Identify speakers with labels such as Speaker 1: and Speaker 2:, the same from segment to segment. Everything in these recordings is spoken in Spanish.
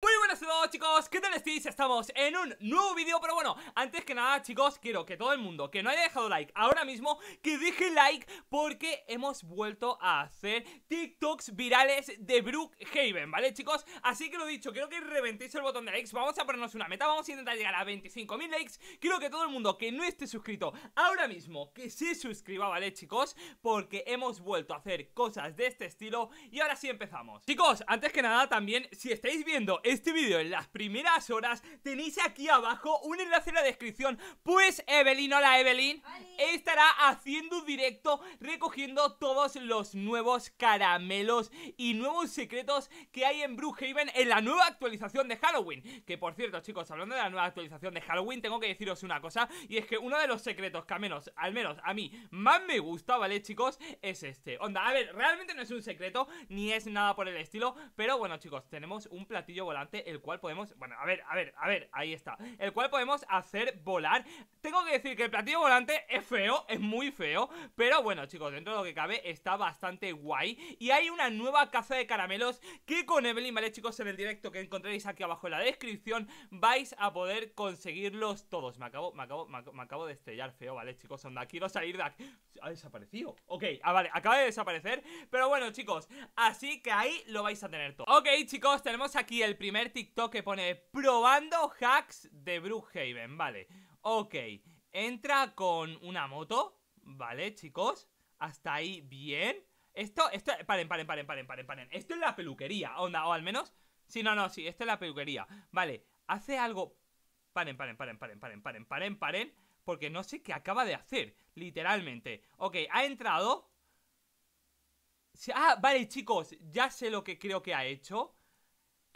Speaker 1: Muy buenas a todos chicos, ¿qué tal estáis? Estamos en un nuevo vídeo, pero bueno, antes que nada chicos, quiero que todo el mundo que no haya dejado like ahora mismo, que deje like porque hemos vuelto a hacer TikToks virales de Brookhaven, ¿vale chicos? Así que lo dicho, quiero que reventéis el botón de likes, vamos a ponernos una meta, vamos a intentar llegar a 25.000 likes Quiero que todo el mundo que no esté suscrito ahora mismo, que se suscriba, ¿vale chicos? Porque hemos vuelto a hacer cosas de este estilo y ahora sí empezamos Chicos, antes que nada también, si estáis viendo este vídeo en las primeras horas, tenéis aquí abajo un enlace en la descripción. Pues Evelyn, hola Evelyn, estará haciendo un directo recogiendo todos los nuevos caramelos y nuevos secretos que hay en Brookhaven en la nueva actualización de Halloween. Que por cierto, chicos, hablando de la nueva actualización de Halloween, tengo que deciros una cosa, y es que uno de los secretos que al menos, a mí, más me gusta, ¿vale, chicos? Es este. Onda, a ver, realmente no es un secreto, ni es nada por el estilo, pero bueno, chicos, tenemos un platillo volante el cual podemos... Bueno, a ver, a ver, a ver, ahí está. El cual podemos hacer volar. Tengo que decir que el platillo volante es feo, es muy feo, pero bueno, chicos, dentro de lo que cabe está bastante guay. Y hay una nueva caza de caramelos que con Evelyn, ¿vale, chicos? En el directo que encontréis aquí abajo en la descripción vais a poder conseguirlos todos. Me acabo, me acabo, me acabo, de estrellar feo, ¿vale, chicos? Onda, quiero salir de aquí. Ha desaparecido. Ok, ah, vale, acaba de desaparecer. Pero bueno, chicos, así que ahí lo vais a tener todo. Ok, chicos, tenemos aquí el primer primer TikTok que pone probando hacks de Brookhaven, vale. Ok, entra con una moto, vale, chicos. Hasta ahí bien. Esto, esto, paren, paren, paren, paren, paren, paren. Esto es la peluquería, onda, o al menos. Si, no, no, sí, esto es la peluquería. Vale, hace algo. Paren, paren, paren, paren, paren, paren, paren, paren. Porque no sé qué acaba de hacer, literalmente. Ok, ha entrado. Ah, vale, chicos, ya sé lo que creo que ha hecho.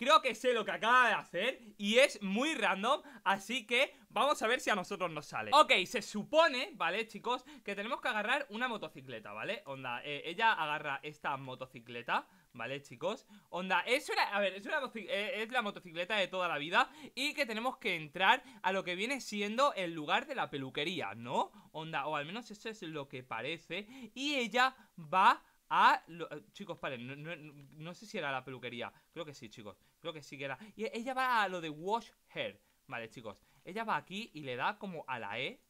Speaker 1: Creo que sé lo que acaba de hacer y es muy random, así que vamos a ver si a nosotros nos sale. Ok, se supone, ¿vale, chicos? Que tenemos que agarrar una motocicleta, ¿vale? Onda, eh, ella agarra esta motocicleta, ¿vale, chicos? Onda, es es, eh, es la motocicleta de toda la vida y que tenemos que entrar a lo que viene siendo el lugar de la peluquería, ¿no? Onda, o al menos eso es lo que parece y ella va Ah, chicos, paren, no, sé si era la peluquería. Creo que sí, chicos. Creo que sí que era. Y ella va a lo de wash hair. Vale, chicos. Ella va aquí y le da como a la E.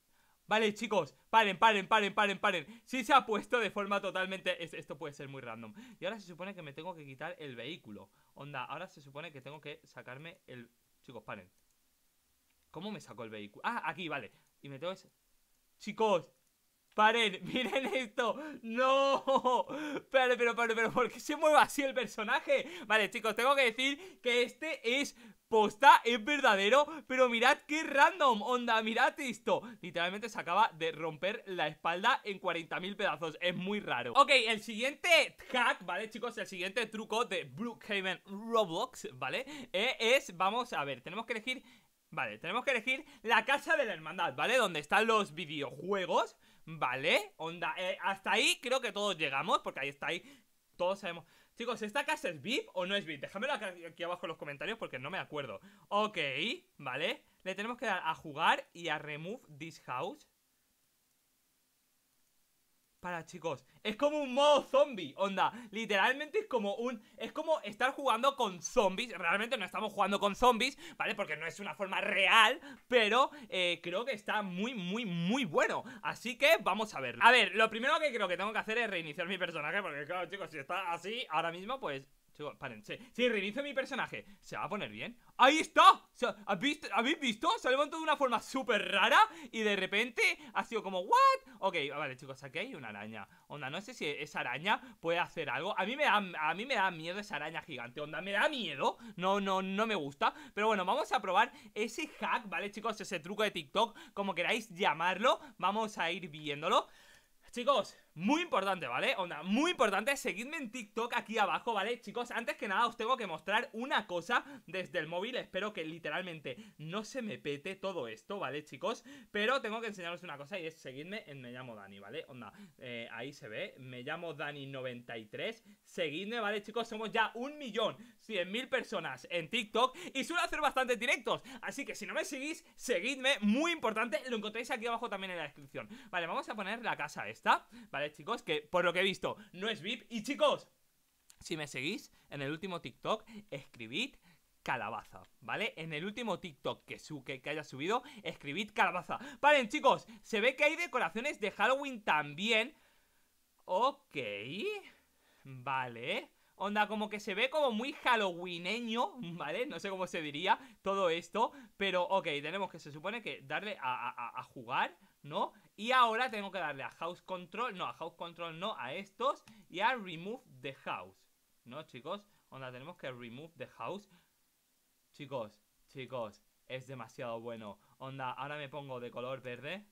Speaker 1: Vale, chicos, paren, paren, paren, paren, paren. Sí se ha puesto de forma totalmente... esto puede ser muy random. Y ahora se supone que me tengo que quitar el vehículo. Onda, ahora se supone que tengo que sacarme el... Chicos, paren. ¿Cómo me sacó el vehículo? Ah, aquí, vale. Y me tengo... Chicos, Paren, miren esto. No. Pero, pero, pero, pero, ¿por qué se mueve así el personaje? Vale, chicos, tengo que decir que este es posta, es verdadero, pero mirad qué random, onda, mirad esto. Literalmente se acaba de romper la espalda en 40.000 pedazos, es muy raro. Ok, el siguiente hack, ¿vale, chicos? El siguiente truco de Brookhaven Roblox, ¿vale? Eh, es, vamos a ver, tenemos que elegir... Vale, tenemos que elegir la casa de la hermandad, ¿vale? Donde están los videojuegos ¿Vale? Onda, eh, hasta ahí creo que todos llegamos, porque ahí está ahí. Todos sabemos. Chicos, ¿esta casa es VIP o no es VIP? Déjamelo aquí, aquí abajo en los comentarios porque no me acuerdo. Ok, ¿vale? Le tenemos que dar a jugar y a remove this house. Para, chicos, es como un modo zombie, onda. Literalmente es como un. Es como estar jugando con zombies. Realmente no estamos jugando con zombies, ¿vale? Porque no es una forma real. Pero eh, creo que está muy, muy, muy bueno. Así que vamos a verlo. A ver, lo primero que creo que tengo que hacer es reiniciar mi personaje. Porque, claro, chicos, si está así ahora mismo, pues si reinicio mi personaje, ¿se va a poner bien? ¡Ahí está! ¿Habéis visto? Se levantó de una forma súper rara y de repente ha sido como ¿What? Ok, ah, vale, chicos, aquí hay una araña. Onda, no sé si esa araña puede hacer algo. A mí me da, a mí me da miedo esa araña gigante. Onda, me da miedo. No, no, no me gusta. Pero bueno, vamos a probar ese hack, ¿vale, chicos? Ese truco de TikTok, como queráis llamarlo. Vamos a ir viéndolo. Chicos, muy importante, ¿vale? Onda, muy importante, seguidme en TikTok aquí abajo, ¿vale? Chicos, antes que nada os tengo que mostrar una cosa desde el móvil Espero que literalmente no se me pete todo esto, ¿vale, chicos? Pero tengo que enseñaros una cosa y es seguidme en Me Llamo Dani, ¿vale? Onda, eh, ahí se ve, Me Llamo Dani93 Seguidme, ¿vale, chicos? Somos ya un millón cien mil personas en TikTok Y suelo hacer bastante directos Así que si no me seguís, seguidme, muy importante Lo encontráis aquí abajo también en la descripción Vale, vamos a poner la casa esta, ¿vale? chicos? Que por lo que he visto no es VIP. Y chicos, si me seguís, en el último TikTok escribid calabaza, ¿vale? En el último TikTok que, que, haya subido, escribid calabaza. Vale, chicos, se ve que hay decoraciones de Halloween también. Ok, vale. Onda, como que se ve como muy halloweeneño, ¿vale? No sé cómo se diría todo esto, pero ok, tenemos que se supone que darle a, a jugar, ¿no? Y ahora tengo que darle a House Control, no, a House Control no, a estos y a Remove the House. ¿No, chicos? Onda, tenemos que Remove the House. Chicos, chicos, es demasiado bueno. Onda, ahora me pongo de color verde.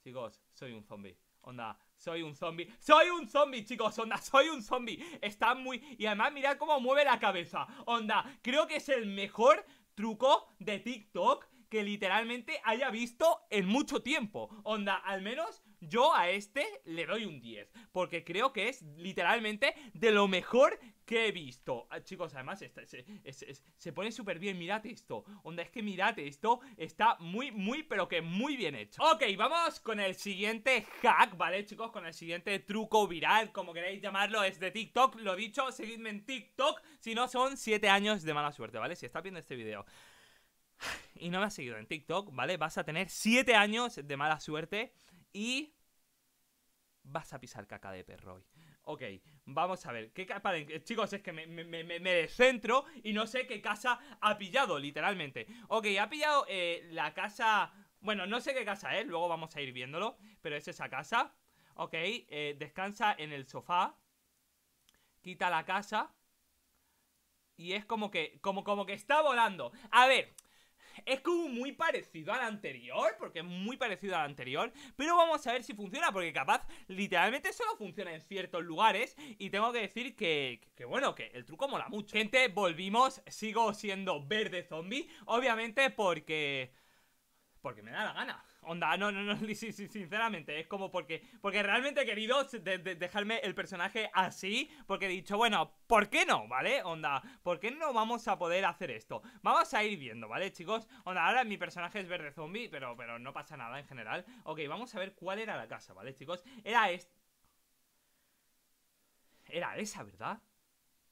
Speaker 1: Chicos, soy un zombie. Onda, soy un zombie. ¡Soy un zombie, chicos! Onda, soy un zombie. Está muy... Y además mirad cómo mueve la cabeza. Onda, creo que es el mejor truco de TikTok que literalmente haya visto en mucho tiempo. Onda, al menos yo a este le doy un 10, porque creo que es literalmente de lo mejor que he visto. Ah, chicos, además se, pone súper bien, mirad esto. Onda, es que mirad esto, está muy, muy, pero que muy bien hecho. Ok, vamos con el siguiente hack, ¿vale, chicos? Con el siguiente truco viral, como queréis llamarlo, es de TikTok. Lo dicho, seguidme en TikTok, si no son 7 años de mala suerte, ¿vale? Si está viendo este video y no me has seguido en TikTok, ¿vale? Vas a tener 7 años de mala suerte y vas a pisar caca de perro hoy. Ok, vamos a ver. ¿qué eh, chicos, es que me, descentro y no sé qué casa ha pillado, literalmente. Ok, ha pillado eh, la casa... Bueno, no sé qué casa es, luego vamos a ir viéndolo, pero es esa casa. Ok, eh, descansa en el sofá. Quita la casa. Y es como que, como, como que está volando. A ver, es como muy parecido al anterior, porque es muy parecido al anterior, pero vamos a ver si funciona, porque capaz literalmente solo funciona en ciertos lugares y tengo que decir que, que, bueno, que el truco mola mucho. Gente, volvimos, sigo siendo verde zombie, obviamente porque porque me da la gana. Onda, no, no, no, sinceramente, es como porque, porque realmente he querido dejarme el personaje así, porque he dicho, bueno, ¿por qué no? ¿Vale? Onda, ¿por qué no vamos a poder hacer esto? Vamos a ir viendo, ¿vale, chicos? Onda, ahora mi personaje es verde zombie, pero, pero no pasa nada en general. Ok, vamos a ver cuál era la casa, ¿vale, chicos? Era esta. Era esa, ¿verdad?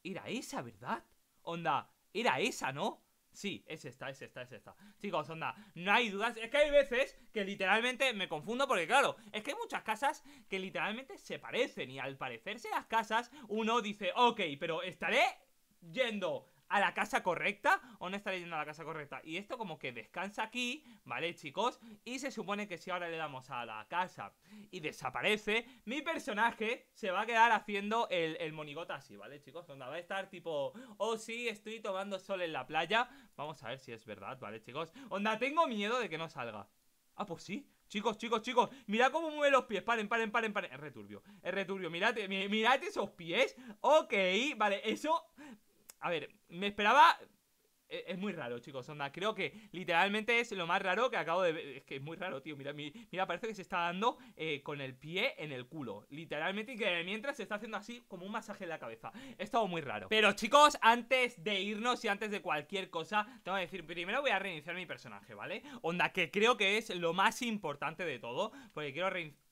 Speaker 1: Era esa, ¿verdad? Onda, era esa, ¿no? Sí, es esta, es esta, es esta. Chicos, onda, no hay dudas. Es que hay veces que literalmente me confundo porque, claro, es que hay muchas casas que literalmente se parecen y al parecerse las casas uno dice, ok, pero estaré yendo a la casa correcta o no estaré yendo a la casa correcta. Y esto como que descansa aquí, ¿vale, chicos? Y se supone que si ahora le damos a la casa y desaparece, mi personaje se va a quedar haciendo el, monigota así, ¿vale, chicos? Donde va a estar tipo, oh sí, estoy tomando sol en la playa. Vamos a ver si es verdad, ¿vale, chicos? Onda, tengo miedo de que no salga. Ah, pues sí. Chicos, chicos, chicos, mirad cómo mueve los pies. Paren, paren, paren, paren. Es returbio, es returbio. Mirad, mirad esos pies. Ok, vale, eso a ver, me esperaba. E-, es muy raro, chicos. Onda, creo que literalmente es lo más raro que acabo de ver. Es que es muy raro, tío. Mira, mira parece que se está dando eh, con el pie en el culo. Literalmente, y que mientras se está haciendo así como un masaje en la cabeza. Es todo muy raro. Pero, chicos, antes de irnos y antes de cualquier cosa, tengo que decir: primero voy a reiniciar mi personaje, ¿vale? Onda, que creo que es lo más importante de todo. Porque quiero reiniciar.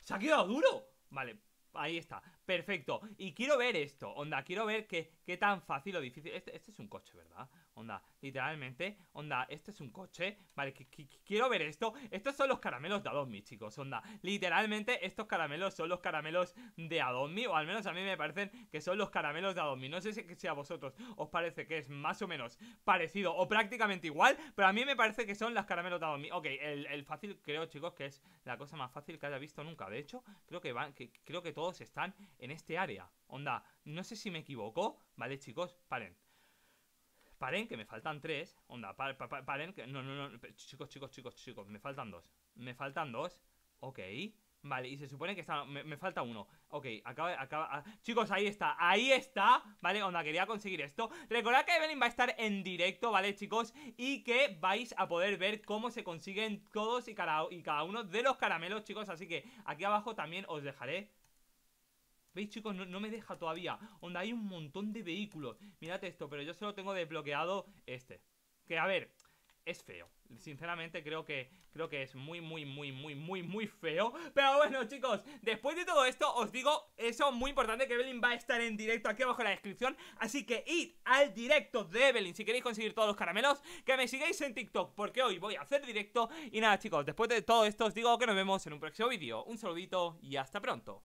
Speaker 1: ¡Se ha quedado duro! Vale, ahí está. Perfecto. Y quiero ver esto, onda. Quiero ver qué, qué tan fácil o difícil. Este, este es un coche, ¿verdad? Onda, literalmente. Onda, este es un coche. Vale, quiero ver esto. Estos son los caramelos de Adonmi, chicos. Onda, literalmente estos caramelos son los caramelos de Adonmi, O al menos a mí me parecen que son los caramelos de Adonmi, No sé si, a vosotros os parece que es más o menos parecido o prácticamente igual. Pero a mí me parece que son los caramelos de Adonmi Ok, el, fácil creo, chicos, que es la cosa más fácil que haya visto nunca. De hecho, creo que, van, creo que todos están en este área. Onda, no sé si me equivoco, ¿vale, chicos? Paren. Paren, que me faltan tres. Onda, paren, que... No, no, no. Chicos, chicos, chicos, chicos, me faltan dos. Me faltan dos. Ok. Vale, y se supone que está... Me, falta uno. Ok, acaba... acaba ah, chicos, ahí está. Ahí está. Vale, onda, quería conseguir esto. Recordad que Evelyn va a estar en directo, ¿vale, chicos? Y que vais a poder ver cómo se consiguen todos y cada, y cada uno de los caramelos, chicos. Así que aquí abajo también os dejaré ¿Veis, chicos? No, me deja todavía. Onda, hay un montón de vehículos. Mirad esto, pero yo solo tengo desbloqueado este. Que, a ver, es feo. Sinceramente creo que creo que es muy, muy, muy, muy, muy, muy feo. Pero bueno, chicos, después de todo esto, os digo eso muy importante, que Evelyn va a estar en directo aquí abajo en la descripción. Así que id al directo de Evelyn si queréis conseguir todos los caramelos, que me sigáis en TikTok, porque hoy voy a hacer directo. Y nada, chicos, después de todo esto os digo que nos vemos en un próximo vídeo. Un saludito y hasta pronto.